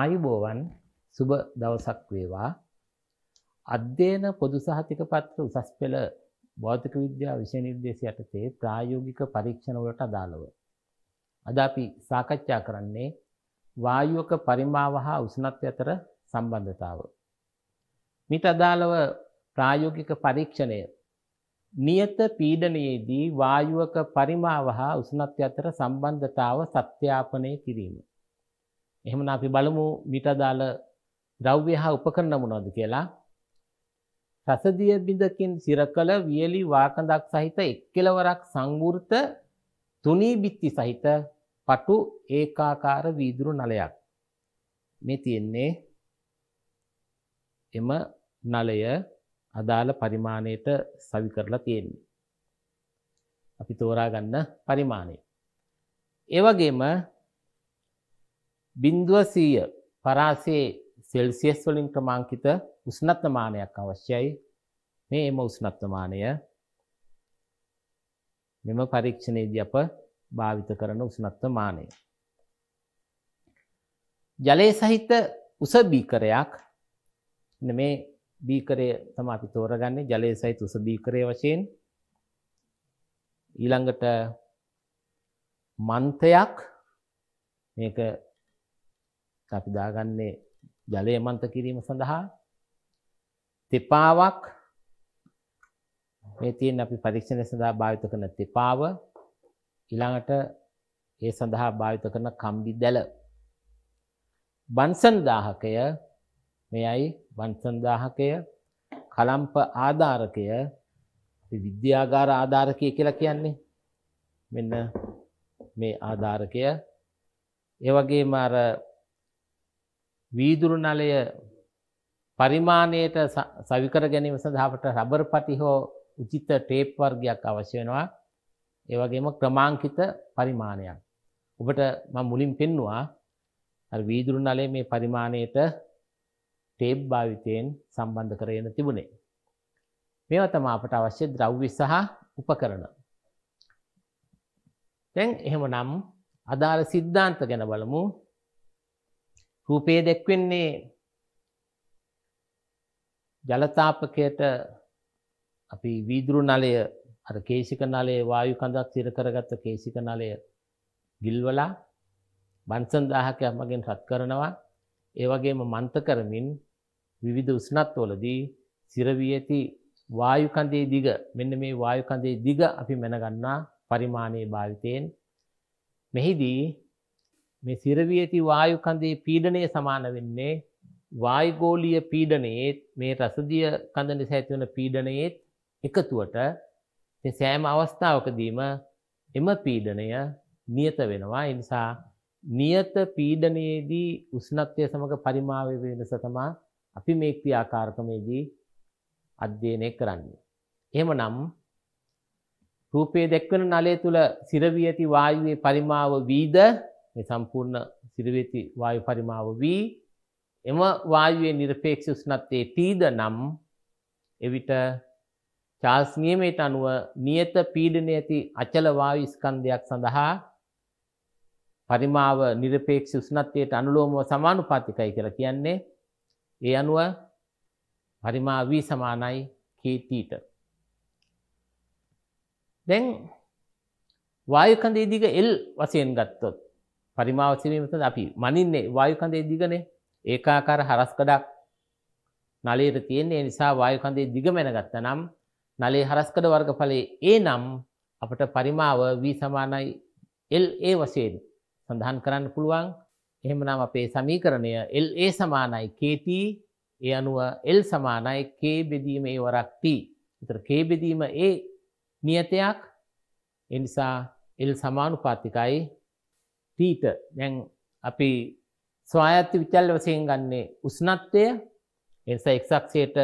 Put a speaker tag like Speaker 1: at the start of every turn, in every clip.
Speaker 1: ආයුබෝවන් සුබ දවසක් වේවා. අධ්‍යයන පොදු සහතික පත්‍ර උසස් පෙළ භෞතික විද්‍යා විෂය නිර්දේශය යටතේ ප්‍රායෝගික පරීක්ෂණ වලට අදාළව අද අපි සාකච්ඡා කරන්නේ වායුවක පරිමාව හා උෂ්ණත්වය අතර සම්බන්ධතාව. මිට අදාළව ප්‍රායෝගික පරීක්ෂණය නියත පීඩනයේදී වායුවක පරිමාව හා උෂ්ණත්වය අතර සම්බන්ධතාව සත්‍යාපනය කිරීම. එහෙමනම් අපි බලමු මීට අදාළ ද්‍රව්‍ය හා උපකරණ මොනවද කියලා. රසදිය බිඳකින් සිරකල වියලි වාකඳක් සහිත එක් කෙලවරක් සංවෘත තුනී බිත්ති සහිත පටු ඒකාකාර වීදුරු නලයක්. මේ තියෙන්නේ එම නලය අදාළ පරිමාණයට සවි කරලා තියෙන්නේ. අපි තෝරා ගන්න පරිමාණය. ඒ වගේම බින්දුව සීය පරාසේ සෙල්සියස් වලින් ක්‍රමාංකිත උස්නත්නමානයක් අවශ්‍යයි මේ එම උස්නත්නමානය මෙම පරීක්ෂණයේදී අප භාවිත කරන උස්නත්නමානය. ජලය සහිත උස බීකරයක් මේ බීකරය තම අපි තෝරගන්නේ ජලය සහිත උස බීකරය වශයෙන් ඊළඟට මන්තයක් මේක අපි දාගන්නේ ජලය මන්ත කිරීම සඳහා තෙපාවක් මේ තියෙන අපි පරීක්ෂණය සඳහා භාවිත කරන තෙපාව ඊළඟට ඒ සඳහා භාවිත කරන කම්බි දැල බන්සන් දාහකය මෙයයි බන්සන් දාහකය කලම්ප ආධාරකය විද්‍යාගාර ආධාරකය කියලා කියන්නේ මෙන්න මේ ආධාරකය ඒ වගේම අර වීදුරු නලය පරිමාණයට සවිකර ගැනීම සඳහාට රබර්පති හෝ උචිත ටේප් වර්ගයක් අවශ්‍ය වෙනවා. ඒ වගේම ක්‍රමාංකිත පරිමාණයක්. ඔබට මම මුලින් පෙන්නවා අර වීදුරු නලයේ මේ පරිමාණයට ටේප් භාවිතයෙන් සම්බන්ධ කරගෙන තිබුණේ. මේවා තමයි අපට අවශ්‍ය ද්‍රව්‍ය සහ උපකරණ. දැන් එහෙමනම් අදාළ සිද්ධාන්ත ගැන බලමු. රූපයේ දැක්වෙන්නේ ජලතාපකයට අපි වීදුරු නලය අර කේසික නලයේ වායු කඳක් තිර කරගත්ත කේසික නලය ගිල්වලා බන්සන් දාහකයක් මගෙන් රත් කරනවා ඒ වගේම මන්ත කරමින් විවිධ උස්නත්වලදී සිරවී ඇති වායු කඳේ දිග මෙන්න මේ වායු කඳේ දිග අපි මැනගන්නා පරිමාණයේ භාවිතයෙන් මෙහිදී මේ සිරවී ඇති වායුකන්දේ පීඩනය සමාන වෙන්නේ වායුගෝලිය පීඩනයේත් මේ රසදිය කඳ නිසා ඇතිවන පීඩනයේත් එකතුවට සෑම අවස්ථාවකදීම එම පීඩනය නියත වෙනවා එනිසා නියත පීඩනයේදී උස්නත්වය සමඟ පරිමාවය වෙනස තමා අපි මේ ක්‍රියාකාරකමේදී අධ්‍යයනය කරන්නේ. එහෙම නම් රූපයේ දැක්වෙන නලය තුළ සිරවී ඇති වායුවේ පරිමාව වීද මේ සම්පූර්ණ සිරවෙති වායු පරිමාව වී එම වායුවේ නිරපේක්ෂ උස්නත්තේ ටීද නම් එවිට චාල්ස් නියමයට අනුව නියත පීඩනය ඇති අචල වායු ස්කන්ධයක් සඳහා පරිමාව නිරපේක්ෂ උස්නත්වයට අනුලෝමව සමානුපාතිකයි කියලා කියන්නේ ඒ අනුව පරිමා වී සමානයි කීටීට. දැන් වායුකඳ ඉදික එල් වසයෙන් ගත්තොත් පරිමාවසිරීමත අපි මනින්නේ වායුකන්දේ දිගනේ ඒකාකාර හරස්කඩක් නලේට තියෙන්නේ නිසා වායුකන්දේ දිග මැනගත්ත නම් නලේ හරස්කඩ වර්ග පලේ ඒ නම් අපට පරිමාව වී සමානයි එල් ඒ වශයෙන් සඳහන් කරන්න පුළුවන් එහෙම නම් අපේ සමීකරණය එල් ඒ සමානයි කේT ඒ අනුව එල් සමානයි කේ බෙදීම ඒ වරක් T විතර කේ බෙදීම ඒ නියතයක් එනිසා එල් සමානුපාතිකයි ටීට දැන් අපි ස්වායත්ති විචල් වසයෙන් ගන්නේ උස්නත්වය එස එක්සක්ෂයට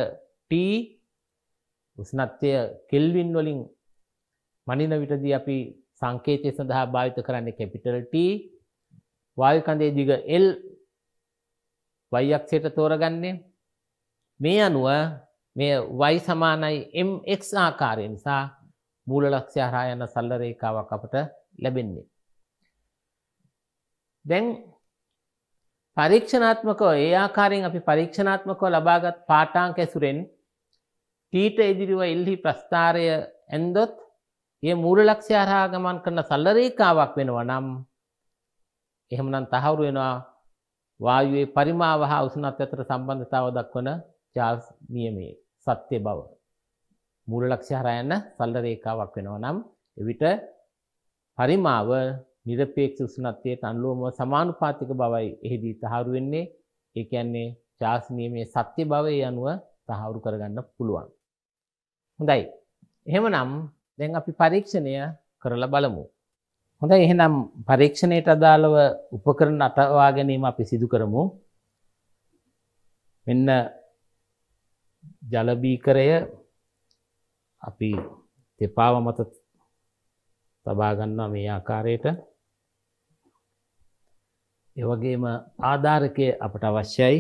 Speaker 1: ටී උස්නත්වය කෙල්වින් වලින් මනින විටද අපි සංකේතය සඳහා භාවිත කරන්නේ කැපිටල්ට වායකන්දේ දිග එල් වයික්ෂයට තෝරගන්නේ මේ අනුව මේ වයි සමානයි MX ආකාරය නිසා මූල ලක්ෂ්‍ය හරා යන සල්ලරේකාවක් අපට ලැබෙන්නේ දැන් පරීක්ෂණාත්මකව ඒ ආකාරයෙන් අපි පරීක්ෂණාත්මකව ලබාගත් පාටාංක ඇසුරෙන් ටීට ඉදිරිව එල්හි ප්‍රස්ථාරය ඇන්දොත් ඒ මූල ලක්ෂ්‍ය හරහා ගමන් කරන සල්ලරේඛාවක් වෙනවා නම් එහෙමනම් තහවුරු වෙනවා වායුවේ පරිමාව හා උෂ්ණත්වය අතර සම්බන්ධතාව දක්වන චාර්ල්ස් නියමයේ සත්‍ය බව මූල ලක්ෂ්‍ය හරහා යන සල්ලරේඛාවක් වෙනවා නම් එවිට පරිමාව নিরপেක්ෂ උෂ්ණත්වයට අනුලෝමව සමානුපාතික බවයි එහිදී තහවුරු වෙන්නේ. ඒ කියන්නේ ශාස් නියමයේ සත්‍ය භවය අනුව තහවුරු කරගන්න පුළුවන්. හොඳයි. එහෙමනම් දැන් අපි පරීක්ෂණය කරලා බලමු. හොඳයි එහෙනම් පරීක්ෂණයට අදාළව උපකරණ අටවා ගැනීම අපි සිදු කරමු. මෙන්න ජල බීකරය අපි දෙපාව මත තබා ගන්නවා මේ ආකාරයට එවගේම ආධාරකය අපට අවශ්‍යයි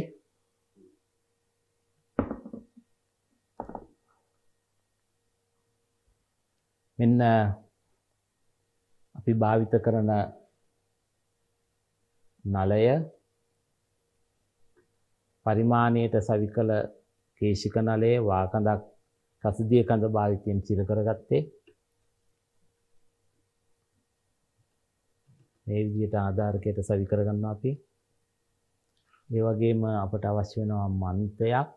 Speaker 1: මෙන්න අපි භාවිත කරන නලය පරිමාණයට සවිකල කේශික නලයේ වාකඳක් කසිදිය කඳ භාවිතයෙන් චිර කරගත්තේ මේ විදිහට ආධාරකයට සවි කරගන්නවා අපි. ඒ වගේම අපට අවශ්‍ය වෙනවා මන්ත්‍රයක්.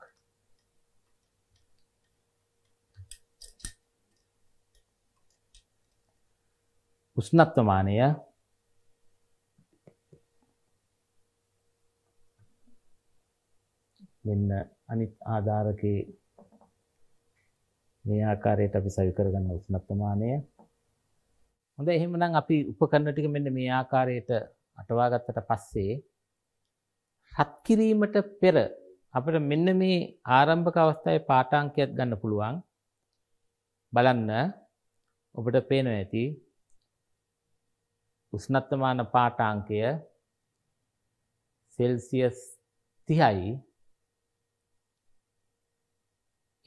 Speaker 1: උෂ්ණත්ව මානය මෙන්න අනිත් ආධාරකේ මේ ආකාරයට අපි සවි කරගන්න උෂ්ණත්ව මානය හොඳ එහෙමනම් අපි උපකරණ ටික මෙන්න මේ ආකාරයට අටවා ගත්තට පස්සේ හත් කිරීමට පෙර අපිට මෙන්න මේ ආරම්භක අවස්ථාවේ පාඨාංකයක් ගන්න පුළුවන්. බලන්න ඔබට පේනවා ඇති උෂ්ණත්වමාන පාඨාංකය සෙල්සියස් 30යි.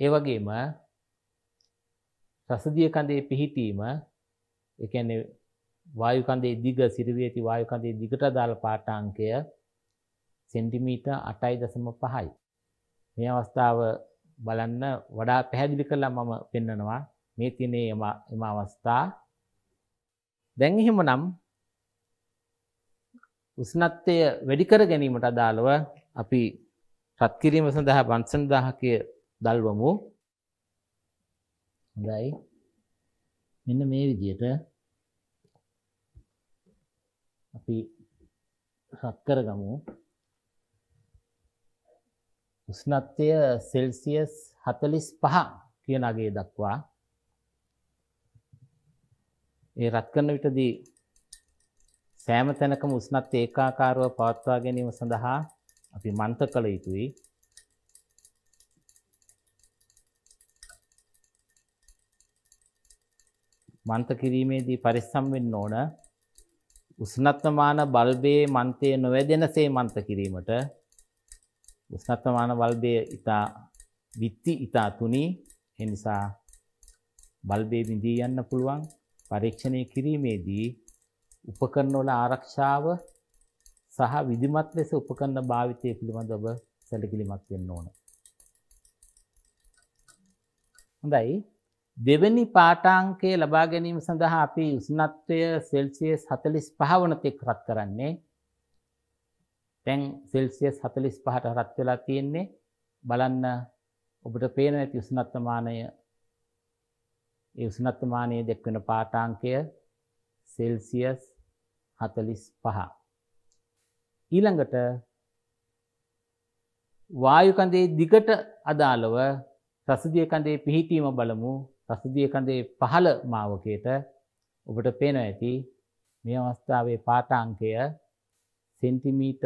Speaker 1: ඒ වගේම රසදිය කඳේ පිහිටීම එකන්නේ වායුකන්දේ දිග සිරුවේ ඇති වායුකන්දේ දිගට දාල පාටාංකය සෙන්ටිමීටර් 8.5යි. මේ අවස්ථාව බලන්න වඩා පැහැදිලි කරලා මම පෙන්නනවා මේ තිනේ එම අවස්ථා. දැන් එහෙමනම් උෂ්ණත්වය වැඩි කර ගැනීමට අදාළව අපි රත් කිරීම සඳහා 50000 දල්වමු. හොඳයි. මෙන්න මේ විදියට අපි රත් කරගමු උෂ්ණත්වය සෙල්සියස් 45 කියන අගේ දක්වා ඒ රත් කරන විටදී සෑම තැනකම උෂ්ණත්වය ඒකාකාරව පවත්වා ගැනීම සඳහා අපි මන්ත කළ යුතුයි මන්ත කිරීමේදී පරිස්සම් වෙන්න ඕන උස්නත්මාන බල්බයේ මන්තය නොවැදෙනසේ මන්ත කිරීමට උස්නත්මාන බල්බය ඉතා විත්ති ඉතා තුනී එනිසා බල්බේ බිඳී යන්න පුළුවන් පරීක්ෂණය කිරීමේදී උපකරණවල ආරක්ෂාව සහ විධිමත් ලෙස උපකරණ භාවිතය පිළිබඳව සැලකිලිමත් වෙන්න ඕන. හොඳයි දෙවැනි පාටාංකය ලබා ගැනීම සඳහා අපි උසනත්වය සෙල්සියස් හතලිස් පහවනතෙක් රත් කරන්නේ තැන් සෙල්සියස් හතලිස් පහට රත් වෙලා තියෙන්නේ බලන්න ඔබට පේන ඇති උසනත්තමානය ඒ උසනත්තමානය දෙක්වෙන පාටාංකය සෙල්සියස් හතලිස් පහ ඊළඟට වායුකන්දේ දිගට අදාළව ප්‍රසදිය කන්දේ පිහිටීම බලමු පසුදිය කඳේ පහළ මාවකයට ඔබට පේන ඇති මේ අවස්ථාවේ පාටාංකය සෙන්ටිමීට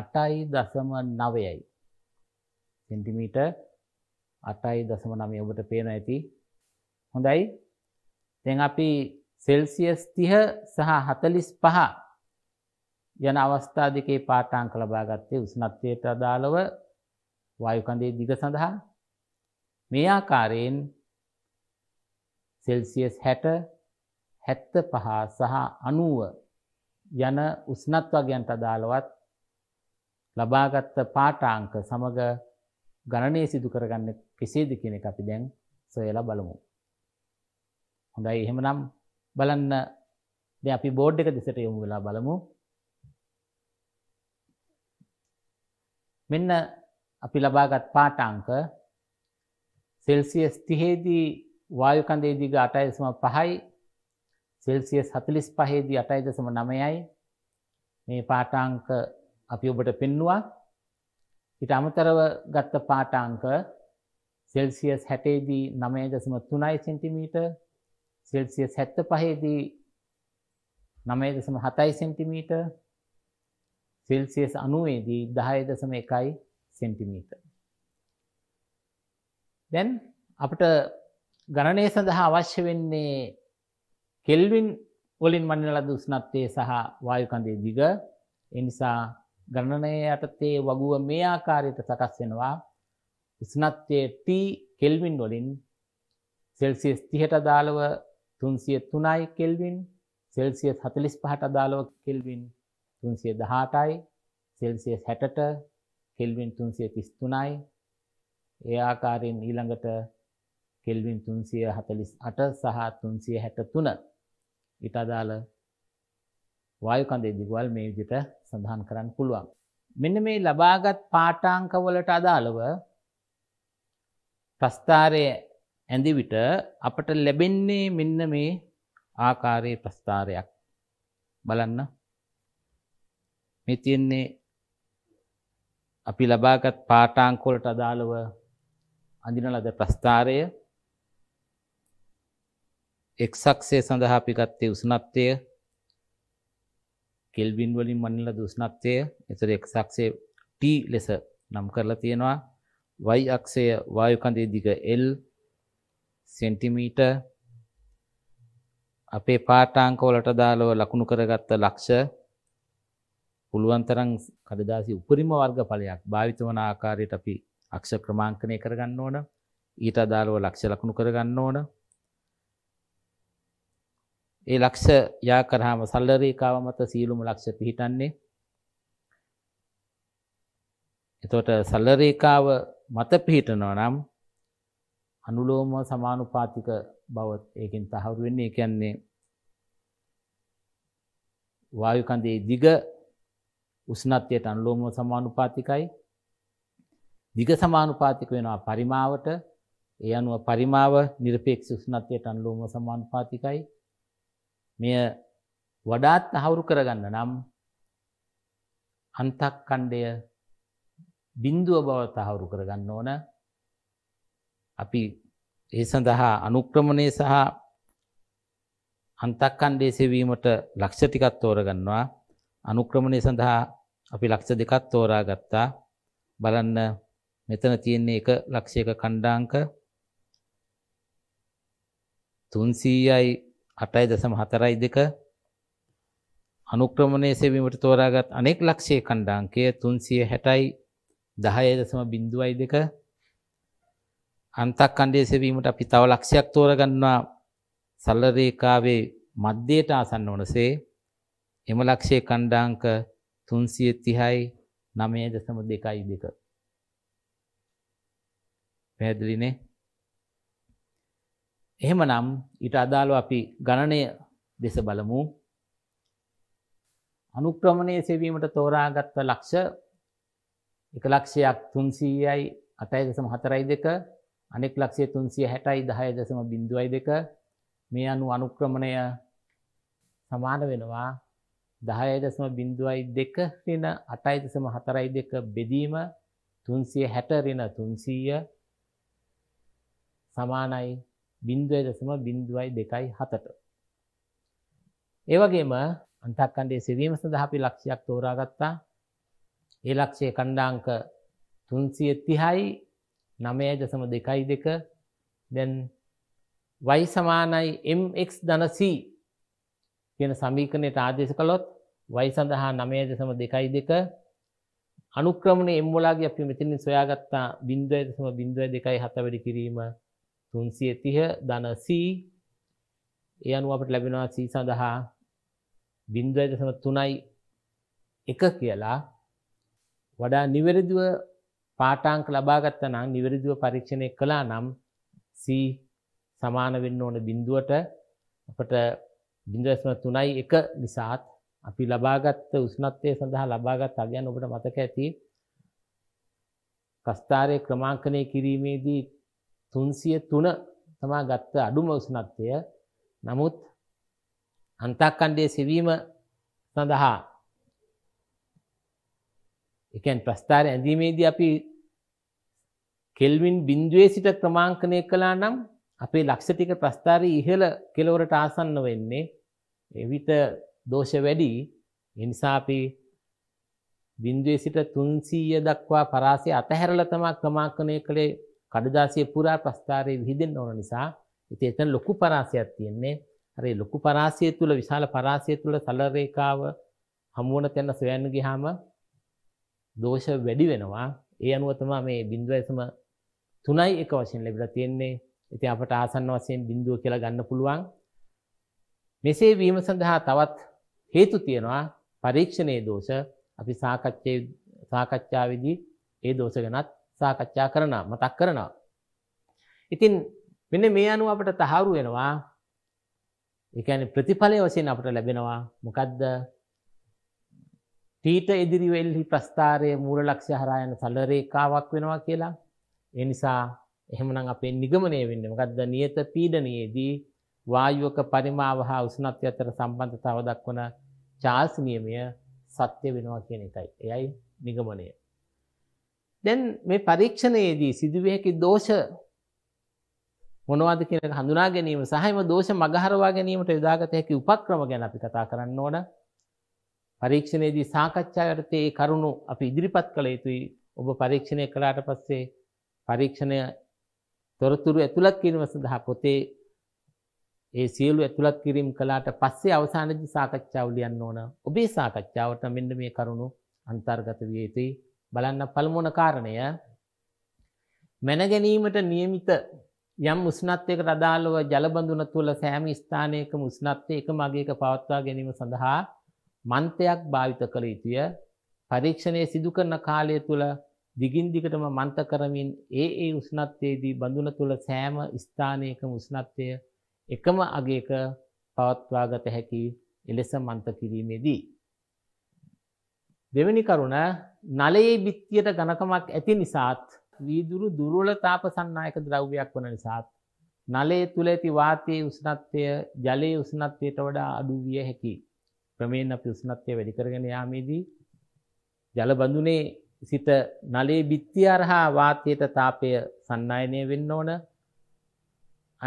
Speaker 1: අටයි දසම නවයයි. සෙන්ටිමීට අටයි දසම නමේ ඔබට පේන ඇති හොඳයි තැන් අපි සෙල්සියස් තිහ සහ හතලිස් පහ යන අවස්ථා දෙකේ පාටාංක ලබාගත්තේ උසනත්වයට අදාළව වායුකන්දේ දිග සඳහා මේ ආකාරයෙන් සෙල්සියස් හැට හැත්ත පහ සහ අනුව යන උස්නත් වගයන්ට අදාළවත් ලබාගත්ත පාටාංක සමඟ ගණනය සිදු කරගන්න කෙසේද කියෙන අපි දැන් සොයලා බලමු. හොඳයි එහෙමනම් බලන්න ද අපි බෝඩ් එක දෙසට යොමු වෙලා බලමු. මෙන්න අපි ලබාගත් පාටාංක සෙල්සියස් තිහේදී වායුකන්දේ දිග අටයි දශම පහයි සෙල්සියස් හතලිස් පහේදී අටයි දශම නමයයි මේ පාටාංක අපි ඔබට පෙන්නවා ඊට අමතරව ගත්ත පාටාංක සෙල්සියස් හැටේදී නමය දසම තුනයි සෙන්ටිමීට සෙල්සියස් හැත්ත පහේදී නමය දසම හතයි සෙන්ටිමීට සෙල්සියස් අනුවේදී දහය දසම එකයි සෙන්ටිමීට දැන් අපට ගණනය සඳහා අවශ්‍ය වෙන්නේ කෙල්වින් වලින් මන්න ලද උස්නත්වය සහ වායුකන්දේ දිග එනිසා ගණනය යටතේ වගුව මේ ආකාරයට සකස් වෙනවා උස්නත්වය T කෙල්වින් වලින් සෙල්සියස් තිහට අදාළව තුන්සිය තුනයි කෙල්වින් සෙල්සිය හතලිස් පහට අදාළව කෙල්වින් තුන්සිය දහටයි සෙල්සිය හැටට කෙල්වින් තුන්සිය තිස් තුනයි ඒ ආකාරයෙන් ඊළඟට කෙල්වින් 348 සහ 363 ඊට අදාළ වායු කඳේ දිගවල් මේ විදිහට සඳහන් කරන්න පුළුවන්. මෙන්න මේ ලබාගත් පාඨාංක වලට අදාළව ප්‍රස්ථාරයේ ඇඳි විට අපට ලැබෙන්නේ මෙන්න මේ ආකාරයේ ප්‍රස්ථාරයක්. බලන්න. මේ තියෙන්නේ අපි ලබාගත් පාඨාංක වලට අදාළව අඳින ලද ප්‍රස්ථාරය එක්සක්ෂය සඳහා අපි ගත්තේ උෂ්ණත්වය කෙල්වින් වලින් මනිලා දුෂ්ණත්වය එතකොට එක්සක්ෂය T ලෙස නම් කරලා තියෙනවා y අක්ෂය වායු කඳේ දිග L සෙන්ටිමීටර් අපේ පාඨාංක වලට දාලව ලකුණු කරගත්ත ලක්ෂ පුළුවන් තරම් කඩදාසි උපරිම වර්ග ඵලයක් භාවිත වන ආකාරයට අපි අක්ෂ ක්‍රමාංකනය කරගන්න ඕන ඊට අදාළව ලක්ෂ ලකුණු කරගන්න ඕන ඒ ලක්ෂ යා කරාම සල්ල රේඛාව මත සියලුම ලක්ෂ පිහිටන්නේ. එතකොට සල්ල රේඛාව මත පිහිටනවා නම් අනුලෝම සමානුපාතික බව ඒකෙන් තහවුරු වෙන්නේ. ඒ කියන්නේ වායු කන්දේ දිග උෂ්ණත්වයට අනුලෝමව සමානුපාතිකයි. දිග සමානුපාතික වෙනවා පරිමාවට. ඒ අනුව පරිමාව নিরপেক্ষ උෂ්ණත්වයට අනුලෝමව සමානුපාතිකයි. මෙය වඩාත් තහවුරු කරගන්න නම් අන්තක්කණ්ඩය බින්දුව බව තහවුරු කරගන්න ඕන අපි ඒ සඳහා අනුක්‍රමණය සහ අන්තක්කණ්ඩේ සෙවීමට ලක්ෂ ටිකක් තෝරගන්නවා අනුක්‍රමණය සඳහා අපි ලක්ෂ දෙකක් තෝරා ගත්තා බලන්න මෙතන තියෙන්නේ එක ලක්ෂයක කණ්ඩාංක තුන්සීයයි අටයි දසම හතරයි දෙක අනුක්‍රමණය සෙවීමට තෝරාගත් අනෙක් ලක්ෂය කණ්ඩාංකය තුන්සිය හැටයි දහය දසම බිින්දුවයි දෙක අන්තක් කණ්ඩේ සෙවීමට අපි තව ලක්ෂයක් තෝරගන්නවා සල්ලරේකාවේ මධ්‍යයට ආසන්න ඕනසේ එම ලක්ෂය කණ්ඩාංක තුන්සිය තිහයි නමය දසම දෙකයි දෙක පැදිලිනේ එහෙමනම් ඊට අදාළව අපි ගණනය දෙස බලමු. අනුක්‍රමණය සෙවීමට තෝරාගත්ව ලක්ෂ එක ලක්ෂයක් තුන්සීයයි අටයි දෙසම හතරයි දෙක අනෙක් ලක්ෂේ තුන්සිය හැටයි දහය දෙසම බිඳුවයි දෙක මේ අනු අනුක්‍රමණය සමාන වෙනවා දහය දෙසම බිඳුවයි දෙක රින අටයි දෙසම හතරයි දෙක බෙදීම තුන්සිය හැටරින තුන්සීය සමානයි බින්දුවයි දශම බින්දුවයි දෙකයි හතට. ඒවගේම අන්තක්කණ්ඩේ සෙවීම සඳහපි ලක්ෂයක් තෝරාගත්තා ඒ ලක්ෂය කණ්ඩාංක තුන්සිය තිහයි නමය දසම දෙකයි දෙක දැන් වයි සමානයි MX ධනසී කියන සමීකනයට ආදේශ කළොත් වයි සඳහා නමය දෙසම දෙකයි දෙක අනුක්‍රමණය එම්මලාගේ අපි මෙතිනින් සොයාගත්තා බින්දුවය දෙසම බින්දුව දෙකයි හතවැඩි කිරීම තුන්සිය තිහ ධනසී ඒ අනුව අපට ලැබෙනවා සී සඳහා බින්දුවදසම තුනයි එක කියලා වඩා නිවැරදිව පාටාංක ලබාගත්ත නම් නිවැරදිව පරීක්ෂණය කලා නම් සී සමාන වෙන්න ඕන බින්දුවට අපට බින්දුවස්ම තුනයි එක නිසාත් අපි ලබාගත්ත උස්නත්වය සඳහා ලබාගත් අගයන් ඔබට මතක ඇති ප්‍රස්ථාරය ක්‍රමාංකනය කිරීමේදී තුන්සිය තුන තමා ගත්ත අඩුම උසනත්වය නමුත් අන්තක්කණ්ඩය සෙවීම සඳහා එකන් ප්‍රස්ථාර ඇඳීමේදී අපි කෙල්වින් බින්දුවේ සිට ක්‍රමාංකනය කලා නම් අපේ ලක්ෂ ටික ප්‍රස්ථාරය ඉහළ කෙලවරට ආසන්න වෙන්නේ එවිට දෝෂ වැඩි එනිසා අපි බින්දුවේ සිට තුන්සීය දක්වා පරාසය අතහැරලතමක් ක්‍රමාංකනය කළේ කඩදාසිය පුරා ප්‍රස්ථාරයේ විහිදෙන්න ඕන නිසා ඉතින් එතන ලොකු පරාසයක් තියෙන්නේ. අර ලොකු පරාසය තුල විශාල පරාසය තුල සල රේඛාව හමුවන තැන සොයන්න ගියාම දෝෂ වැඩි වෙනවා. ඒ අනුව තමයි මේ බිඳුව එසම 3යි 1 වශයෙන් ලැබිලා තියෙන්නේ. ඉතින් අපට ආසන්න වශයෙන් බිඳුව කියලා ගන්න පුළුවන්. මෙසේ වීම සඳහා තවත් හේතු තියෙනවා පරීක්ෂණයේ දෝෂ. අපි සාකච්ඡාවේදී ඒ දෝෂ ගැනත් සාකච්ඡා කරනවා මතක් කරනවා. ඉතින් මෙන්න මේ අනුව අපට තහවුරු වෙනවා. ඒ කියන්නේ ප්‍රතිඵලය වශයෙන් අපට ලැබෙනවා මොකද්ද? තීත ඉදිරි වෙල්හි ප්‍රස්ථාරයේ මූල ලක්ෂ්‍ය හරහා යන සල රේඛාවක් වෙනවා කියලා. ඒ නිසා එහෙමනම් අපේ නිගමනය වෙන්නේ මොකද්ද? නියත පීඩනයේදී වායුවක පරිමාව හා උෂ්ණත්වය අතර සම්බන්ධතාව දක්වන චාල්ස් නියමය සත්‍ය වෙනවා කියන එකයි. එයයි නිගමනය. දැන් මේ පරීක්ෂණයේදී සිදුවිය හැකි දෝෂ මොනවද කියන එක හඳුනා ගැනීම සහ එම දෝෂ මගහරවා ගැනීමට යොදාගත හැකි උපක්‍රම ගැන අපි කතා කරන්න ඕන. පරීක්ෂණයේදී සාකච්ඡා යටතේ ඒ කරුණු අපි ඉදිරිපත් කළ යුතුයි. ඔබ පරීක්ෂණය කළාට පස්සේ පරීක්ෂණය තොරතුරු ඇතුළත් කිරීම සඳහා පොතේ ඒ සියලු ඇතුළත් කිරීම් කළාට පස්සේ අවසානයේ සාකච්ඡාව ලියන්න ඕන. ඔබේ සාකච්ඡාවට මෙන්න මේ කරුණු අන්තර්ගත විය යුතුයි. බලන්න පළමුණ කාරණය මැනගැනීමට නියමිත යම් උස්නත්වයක රදාලව ජලබඳුන තුළ සෑම ස්ථානයක උස්නත්වය එක මගේක පවත්වා ගැනීම සඳහා මන්තයක් භාවිත කළ යුතුය පරීක්ෂණය සිදු කරන කාලය තුළ දිගින්දිකටම මන්ත කරමින් ඒ ඒ උස්නත්වයේදී බඳුන තුළ සෑම ස්ථානයක උස්නත්වය එකම අගේක පවත්වාගත හැකි එලෙස මන්ත කිරීමේදී. දෙවැනි කරුණ නලයේ බිත්තියට ගණකමක් ඇති නිසාත් වීදුරු දුරුවල තාපසන්නායක ද්‍රව්‍යයක් වන නිසාත් නලේ තුළ ඇති වාතයේ උස්නත්වය ජලයේ උස්නත්වයට වඩා අඩු විය හැකි ප්‍රමේෙන් අප උස්නත්වය වැඩිකරගෙන යාමේදී ජලබඳුනේ සිත නලේ බිත්ති අරහා වාතයට තාපය සන්නයනය වෙන්න ඕන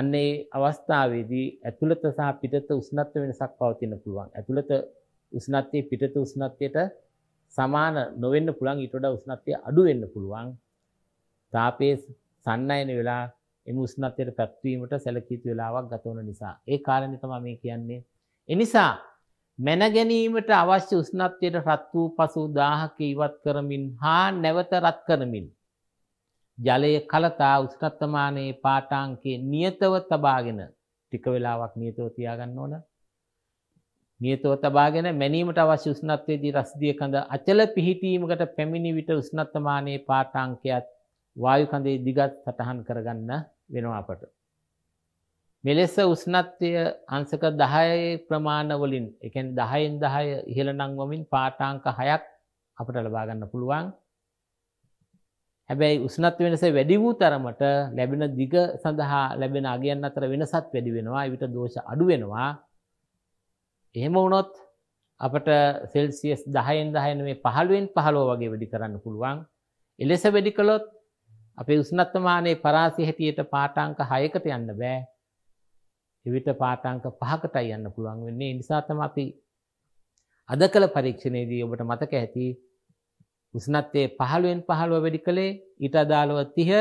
Speaker 1: අන්නේ අවස්ථාවේදී ඇතුළත සහ පිටත උස්නත්ව වෙනසක් පවතින පුළුවන් ඇතුළත උස්නත්තේ පිටත උස්නත්වයට සමාන නොවෙන්න පුළන් ඊට වඩා උෂ්ණත්වය අඩු වෙන්න පුළුවන්. තාපයේ සන්නයන වෙලා එම උෂ්ණත්වයට පැත්වීමට සැලකිය යුතු වෙලාවක් ගත වන නිසා. ඒ කාරණේ තමයි මේ කියන්නේ. ඒ නිසා මැන ගැනීමට අවශ්‍ය උෂ්ණත්වයට රත් වූ පසු දාහක ඉවත් කරමින් හා නැවත රත් කරමින් ජලය කලතා උෂ්ණත්වමානයේ පාඨාංකයේ නියතව තබාගෙන ටික වෙලාවක් නියතව තියාගන්න ඕන. නියතව තබාගෙන මැනීමට අවශ්‍ය උෂ්ණත්වයේදී රසදිය කඳ අචල පිහිටීමකට පැමිණි විට උෂ්ණත්වමානයේ පාඨාංකයත් වායු කඳේ දිගත් සටහන් කරගන්න වෙනවා අපට. මෙලෙස උෂ්ණත්වය අංශක 10 ප්‍රමාණ වලින් ඒ කියන්නේ 10න් 10 ඉහළ නංවමින් පාඨාංක 6ක් අපිට ලබා ගන්න පුළුවන්. හැබැයි උෂ්ණත්ව වෙනස වැඩි වූ තරමට ලැබෙන දිග සඳහා ලැබෙන අගයන් අතර වෙනසත් වැඩි වෙනවා. ඒ විට දෝෂ අඩු වෙනවා. එහෙම වුණොත් අපට සෙල්සියස් දහයෙන් දහයන මේ පහළුවෙන් පහලෝ වගේ වැඩි කරන්න පුළුවන් එලෙස වැඩි කළොත් අපේ උස්නත්තමානයේ පරාසි හැටියට පාටාංක හයකට යන්න බෑ එවිට පාටාංක පහකටයි යන්න පුළුවන් වෙන්නේ නිසාතම අපි අද කළ පරීක්ෂණයේදී ඔබට මතක ඇති උස්නත්තේ පහළුවෙන් පහළුව වැඩි කළේ ඊට අදාළව තිහ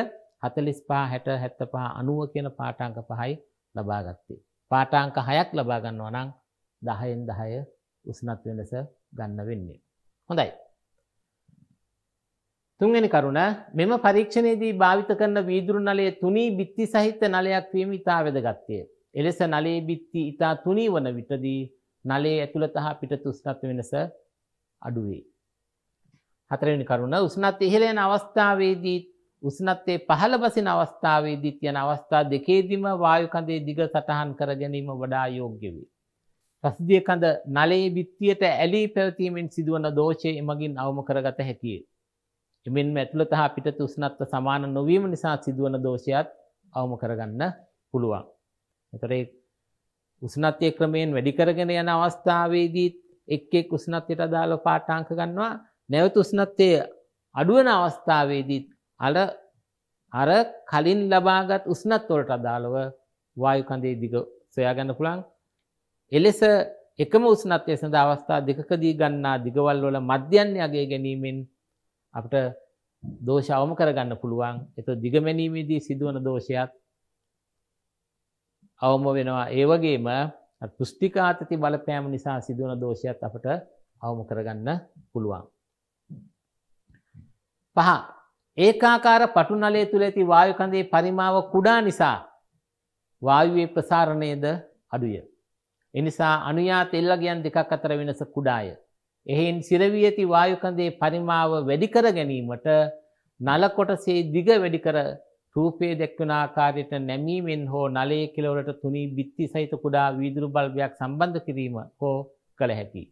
Speaker 1: හතලිස් පා හැට හැත්ත පහ අනුව කියන පාටාංක පහයි ලබාගත්තේ පාටාංක හයක් ලබාගන්නවනං දහයෙන් දහය උස්නත්වය ලෙස ගන්න වෙන්නේ. හොඳයි. තුන්වැනි කරුණ මෙම පරීක්ෂණයේදී භාවිත කරන වීදුරු නලය තුනී බිත්ති සහිත නලයක් වීම ඉතා වැදගත්ය. එලෙස නලේ බිත්ති ඉතා තුනී වන විටදී නලේ ඇතුළත හා පිට උස්නත් වෙනස අඩුවේ. හතරවෙනි කරුණ උස්නත් ඉහළයන අවස්ථාවේදී උස්නත්තේ පහළ බසින අවස්ථාවේදීත් යන අවස්ථා දෙකේදීම වායුකඳේ දිග සටහන් කර ගැනීම වඩා යෝග්‍ය වේ. ප්‍රසිද්ධිය කඳ නලයේ බිත්තියට ඇලී පැවතීමෙන් සිදුවන දෝෂය එමගින් අවම කරගත හැකිය. එමෙන්ම ඇතුළත හා පිටත උස්නත්ව සමාන නොවීම නිසා සිදුවන දෝෂයත් අවම කරගන්න පුළුවන්. එතකොට උස්නත්ය ක්‍රමයෙන් වැඩි කරගෙන යන අවස්ථාවේදීත් එක් එක් උස්නත්යට අදාළ පාඨාංක ගන්නවා. නැවත උස්නත්යේ අඩු වෙන අවස්ථාවේදීත් අර අර කලින් ලබාගත් උස්නත් වලට අදාළව වායු කඳේ දිග සොයා ගන්න පුළුවන්. එලෙස එකම උස්නත්ය සඳ අවස්ථා දෙකදී ගන්නා දිගවල් වල මධ්‍යන්යගේ ගැනීමෙන් අපට දෝෂාවම කරගන්න පුළුවන් එතු දිගමැනීමේදී සිදුවන දෝෂයක් අවම වෙනවා ඒවගේම පුෘෂ්ටිකාතති බලපෑම නිසා සිදුවන දෝෂයක් අපට අවම කරගන්න පුළුවන්. පහ ඒකාකාර පටුනලේ තුළ ඇති වායකන්දේ පරිමාව කුඩා නිසා වායුවේ ප්‍රසාරණයද අඩුය. එනිසා අනුයාත එල්ලගයන් දෙකක් අතර වෙනස කුඩාය. එහෙන් සිරවී ඇති වායුකන්දේ පරිමාව වැඩිකර ගැනීමට නලකොටසේ දිග වැඩිකර රූපයේ දැක්වන ආකාරයට නැමීමෙන් හෝ නලයේ කෙළවරට තුනී බිත්ති සහිත කුඩා වීදුරු බල්බයක් සම්බන්ධ කිරීම හෝ කළ හැකි.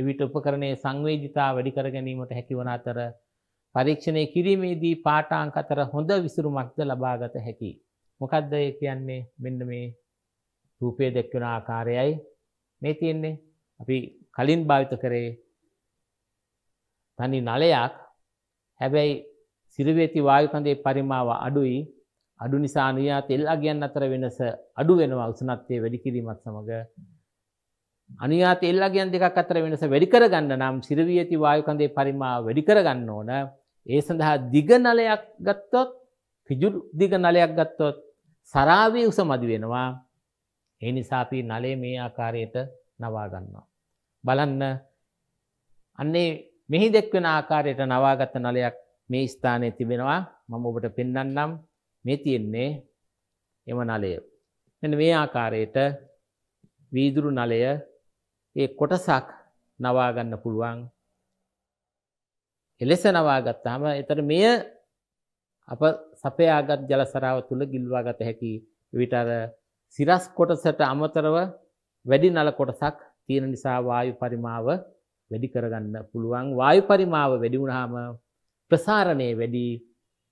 Speaker 1: එවිට උපකරණයේ සංවේදිතා වැඩිකර ගැනීමට හැකිවන අතර පරීක්ෂණය කිරීමේදී පාටාංක අතර හොඳ විසුරුමක්ද ලබාගත හැකි. මොකද්ද ඒ කියන්නේ මෙන්න මේ රූපය දැක්වෙන ආකාරයයි මේ තියෙන්නේ අපි කලින් භාවිත කරේ තනි නලයක් හැබැයි සිරුවේති වායුකඳේ පරිමාව අඩුයි අඩු නිසා නියා තෙල් අගයන් අතර වෙනස අඩු වෙනවා උසනත්වය වැඩි කිරීමත් සමඟ අනියා තෙල් අගයන් දෙකක් අතර වෙනස වැඩි කරගන්න නම් සිරුවියති වායුකඳේ පරිමාව වැඩි කරගන්න ඕන ඒ සඳහා දිග නලයක් ගත්තොත් පිජු දිග නලයක් ගත්තොත් සරාවේ උස මදි වෙනවා ඒ නිසා අපි නලේ මේ ආකාරයට නවා ගන්නවා. බලන්න අන්නේ මෙහි දැක්වෙන ආකාරයට නවාගත නලයක් මේ ස්ථානයේ තිබෙනවා. මම ඔබට පෙන්වන්නම් මේ තියෙන්නේ එම නලය. මෙන්න මේ ආකාරයට වීදුරු නලය ඒ කොටසක් නවා ගන්න පුළුවන්. එලෙස නවා ගත්තාම එතන මෙය අප සපයාගත් ජලසරාව තුළ ගිල්වා ගත හැකි විතර සිරස් කොටසට අමතරව වැඩි නල කොටසක් තියෙන නිසා වායු පරිමාව වැඩි කරගන්න පුළුවන් වායු පරිමාව වැඩි වුණාම ප්‍රසාරණය වැඩි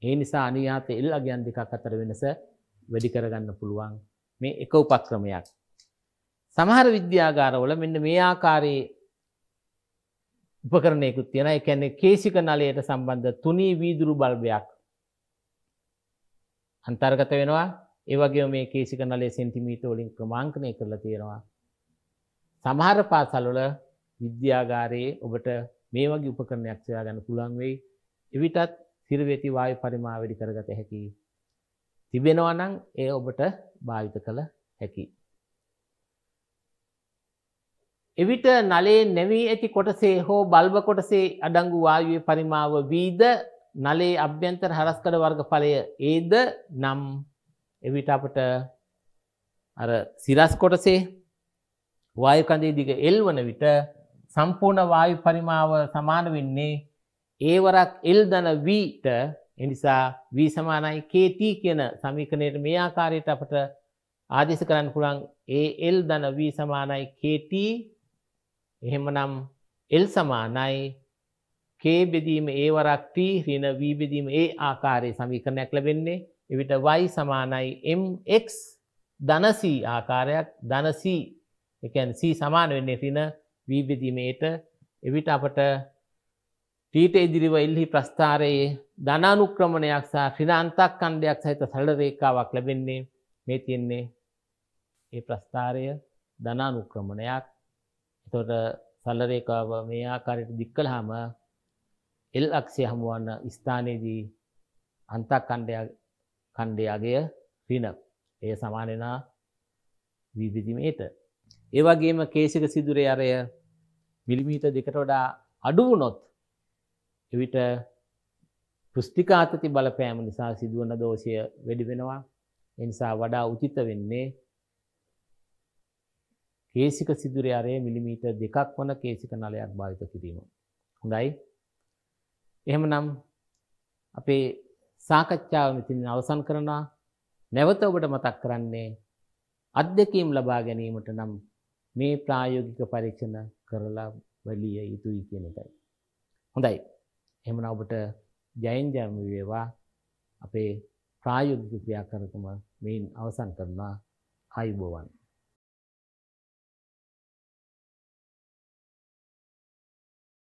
Speaker 1: ඒ නිසා අනියාත එල් අගයන් දෙකක් අතර වෙනස වැඩි කරගන්න පුළුවන් මේ එක උපක්‍රමයක් සමහර විද්‍යාගාරවල මෙන්න මේ ආකාරයේ උපකරණයකුත් තියෙනවා ඒ කියන්නේ කේශික නලයට සම්බන්ධ තුනී වීදුරු බල්බයක් අන්තර්ගත වෙනවා ඒවගේ මේ කේසික නලේ සෙන්ටිමීට වලින් ක්‍රමාංකනය කරලා තියෙනවා. සමහර පාසල්වල විද්‍යාගාරයේ ඔබට මේ වගේ උපකරණයක් සොයා ගන්න පුළුවන් වෙයි. එවිටත් සිරවෙති වායු පරිමාව වැඩි කරගත හැකි. තිබෙනවා නම් ඒ ඔබට භාවිත කළ හැකි. එවිට නලේ නැවී ඇති කොටසේ හෝ බල්බ කොටසේ අඩංගු වායුවේ පරිමාව වීද නලේ අභ්‍යන්තර හරස්කඩ වර්ග ඵලය ඒද නම් එවිට අපට අර සිරස් කොටසේ වායුකඳේ දිග එල්වන විට සම්පූර්ණ වායු පරිමාව සමාන වෙන්නේ ඒවරක් එල් දන වීට එනිසා වී සමානයි KT කියන සමීකරණයට මේ ආකාරයට අපට ආදේශ කරන්න පුළුවන් ඒ එල් දන වී සමානයි KT එහෙමනම් එල් සමානයි K බෙදීම ඒවරක් T ඍණ V බෙදීම ඒ ආකාරයේ සමීකරණයක් ලැබෙන්නේ එවිට වයි සමානයි MX ධනසී ආකාරයක් ධනසී එකන් සී සමාන වෙන්නේ රින වීවිදීමයට එවිට අපට ටීට ඉදිරිව එල්හි ප්‍රස්ථාරයේ ධනානුක්‍රමණයක් සහ ශ්‍රිනාන්තක් කණ්ඩයක් සහිත සල්ල රේකාවක් ලැබෙන්නේ මේ තියෙන්නේ ඒ ප්‍රස්ථාරය ධනානුක්‍රමණයක් එතොට සල්ලරේකාව මේ ආකාරයට දික්කළ හාම එල් අක්ෂය හමුවන්න ස්ථානයේදී අන්තක් කණ්ඩයක් කණ්ඩයාගේ රිනක් එය සමානනා වීදිදිමේත. ඒවගේම කේසික සිදුරේ අරය මිලිමීට දෙකට වඩා අඩුවුණොත් එවිට පෘෂ්ටිකාතති බලපෑම නිසා සිදුවන දෝෂය වැඩි වෙනවා එනිසා වඩා උචිත වෙන්නේ කේසික සිදුරේ අරය මිලිමීට දෙකක් වන කේසික නලයක් භාවිත කිරීම. හොඳයි එහෙම නම් අපේ සාකච්ඡාව මෙතින් අවසන් කරනවා. නැවත ඔබට මතක් කරන්නේ අත්දැකීම් ලබා ගැනීමට නම් මේ ප්‍රායෝගික පරීක්ෂණ කරලා බලිය යුතුයි කියන එකයි. හොඳයි. එහෙමනම් ඔබට ජයෙන් ජයම වේවා. අපේ ප්‍රායෝගික ක්‍රියාකාරකම මේන් අවසන් කරනවා. ආයුබෝවන්.